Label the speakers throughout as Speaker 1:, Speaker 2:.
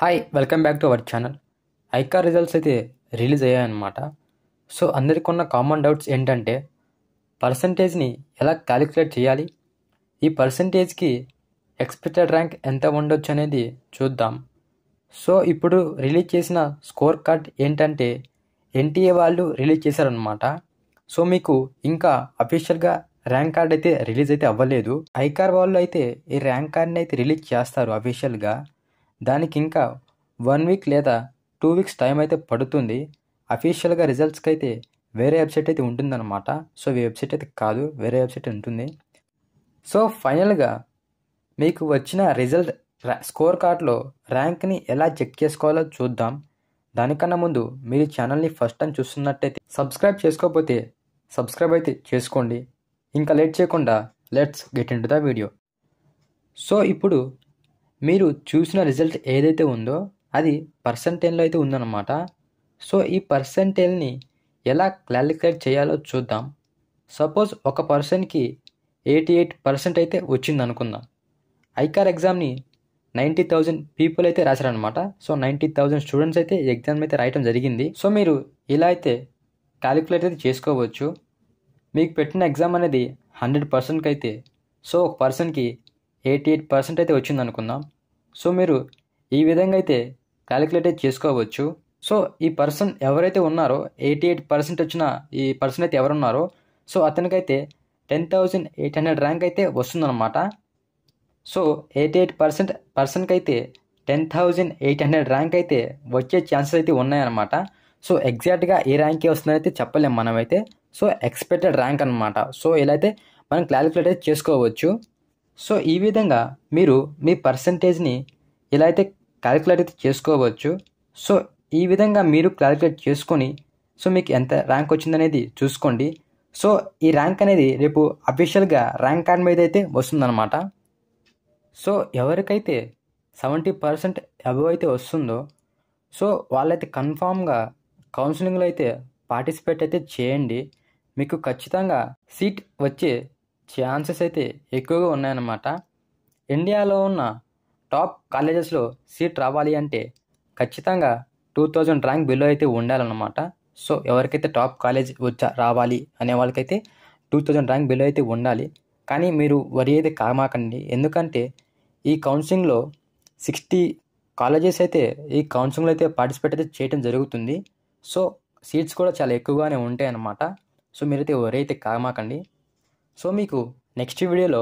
Speaker 1: hi welcome back to our channel ICAR results అయితే release అయ్యాయన్నమాట so అందరికి ఉన్న కామన్ డౌట్స్ ఏంటంటే పర్సంటేజ్ని ఎలా క్యాలిక్యులేట్ చేయాలి ఈ పర్సంటేజ్కి ఎక్స్పెక్టెడ్ ర్యాంక్ ఎంత ఉండొచ్చు అనేది చూద్దాం సో ఇప్పుడు రిలీజ్ చేసిన స్కోర్ కార్డ్ ఏంటంటే ఎన్టీఏ వాళ్ళు రిలీజ్ చేశారనమాట సో మీకు ఇంకా అఫీషియల్గా ర్యాంక్ కార్డ్ అయితే రిలీజ్ అయితే అవ్వలేదు ఐకార్ వాళ్ళు అయితే ఈ ర్యాంక్ కార్డ్ని అయితే రిలీజ్ చేస్తారు అఫీషియల్గా దానికి ఇంకా వన్ వీక్ లేదా టూ వీక్స్ టైం అయితే పడుతుంది అఫీషియల్గా రిజల్ట్స్కి అయితే వేరే వెబ్సైట్ అయితే ఉంటుందన్నమాట సో ఈ వెబ్సైట్ అయితే కాదు వేరే వెబ్సైట్ ఉంటుంది సో ఫైనల్గా మీకు వచ్చిన రిజల్ట్ స్కోర్ కార్డ్లో ర్యాంక్ని ఎలా చెక్ చేసుకోవాలో చూద్దాం దానికన్నా ముందు మీరు ఛానల్ని ఫస్ట్ టైం చూస్తున్నట్టయితే సబ్స్క్రైబ్ చేసుకోకపోతే సబ్స్క్రైబ్ అయితే చేసుకోండి ఇంకా లేట్ చేయకుండా let's get into the video so ఇప్పుడు మీరు చూసిన రిజల్ట్ ఏదైతే ఉందో అది పర్సంటేజ్లో అయితే ఉందన్నమాట సో ఈ పర్సంటేజ్ని ఎలా క్యాలిక్యులేట్ చేయాలో చూద్దాం సపోజ్ ఒక పర్సన్కి ఎయిటీ ఎయిట్ పర్సెంట్ అయితే వచ్చింది అనుకుందాం ఐకార్ ఎగ్జామ్ని నైంటీ థౌజండ్ పీపుల్ అయితే రాశారనమాట సో నైంటీ థౌజండ్ స్టూడెంట్స్ అయితే ఎగ్జామ్ అయితే రాయటం జరిగింది సో మీరు ఇలా అయితే క్యాలిక్యులేట్ అయితే చేసుకోవచ్చు మీకు పెట్టిన ఎగ్జామ్ అనేది హండ్రెడ్ పర్సెంట్కి అయితే సో ఒక పర్సన్కి ఎయిటీ ఎయిట్ పర్సెంట్ అయితే వచ్చింది అనుకుందాం సో మీరు ఈ విధంగా అయితే క్యాలిక్యులేట్ చేసుకోవచ్చు సో ఈ పర్సన్ ఎవరైతే ఉన్నారో ఎయిటీ ఎయిట్ పర్సెంట్ వచ్చిన ఈ పర్సన్ అయితే ఎవరున్నారో సో అతనికైతే ten thousand eight hundred rank అయితే వస్తుందన్నమాట సో ఎయిటీ ఎయిట్ పర్సెంట్ పర్సన్కి అయితే ten thousand eight hundred rank అయితే వచ్చే ఛాన్సెస్ అయితే ఉన్నాయన్నమాట సో ఎగ్జాక్ట్గా ఏ ర్యాంకే అయితే చెప్పలేము మనమైతే సో ఎక్స్పెక్టెడ్ ర్యాంక్ అనమాట సో ఇలా అయితే మనం క్యాలిక్యులేట్ చేసుకోవచ్చు సో ఈ విధంగా మీరు మీ పర్సంటేజ్ని ఎలా అయితే క్యాలిక్యులేట్ అయితే చేసుకోవచ్చు సో ఈ విధంగా మీరు క్యాలిక్యులేట్ చేసుకొని సో మీకు ఎంత ర్యాంక్ వచ్చిందనేది చూసుకోండి సో ఈ ర్యాంక్ అనేది రేపు అఫీషియల్గా ర్యాంక్ కార్డ్ మీద అయితే వస్తుందన్నమాట సో ఎవరికైతే సెవెంటీ పర్సెంట్ అబవ్ అయితే వస్తుందో సో వాళ్ళైతే కన్ఫామ్గా కౌన్సిలింగ్లో అయితే పార్టిసిపేట్ అయితే చేయండి మీకు ఖచ్చితంగా సీట్ వచ్చే ఛాన్సెస్ అయితే ఎక్కువగా ఉన్నాయన్నమాట ఇండియాలో ఉన్న టాప్ కాలేజెస్లో సీట్ రావాలి అంటే ఖచ్చితంగా టూ థౌజండ్ ర్యాంక్ బిలో అయితే ఉండాలన్నమాట సో ఎవరికైతే టాప్ కాలేజ్ వచ్చా రావాలి అనే వాళ్ళకైతే టూ థౌజండ్ ర్యాంక్ బిలో అయితే ఉండాలి కానీ మీరు వరి అయితే కామాకండి ఎందుకంటే ఈ కౌన్సిలింగ్లో సిక్స్టీ కాలేజెస్ అయితే ఈ కౌన్సిలింగ్లో అయితే పార్టిసిపేట్ అయితే చేయడం జరుగుతుంది సో సీట్స్ కూడా చాలా ఎక్కువగానే ఉంటాయి అన్నమాట సో మీరైతే వరి అయితే కామాకండి సో మీకు నెక్స్ట్ వీడియోలో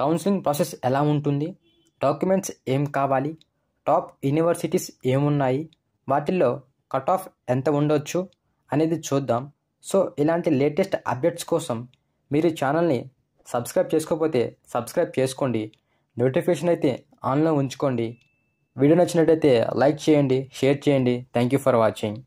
Speaker 1: కౌన్సిలింగ్ ప్రాసెస్ ఎలా ఉంటుంది డాక్యుమెంట్స్ ఏం కావాలి టాప్ యూనివర్సిటీస్ ఏమున్నాయి వాటిల్లో కట్ ఆఫ్ ఎంత ఉండొచ్చు అనేది చూద్దాం సో ఇలాంటి లేటెస్ట్ అప్డేట్స్ కోసం మీరు ఛానల్ని సబ్స్క్రైబ్ చేసుకోకపోతే సబ్స్క్రైబ్ చేసుకోండి నోటిఫికేషన్ అయితే ఆన్లో ఉంచుకోండి వీడియో నచ్చినట్టయితే లైక్ చేయండి షేర్ చేయండి థ్యాంక్ యూ ఫర్ వాచింగ్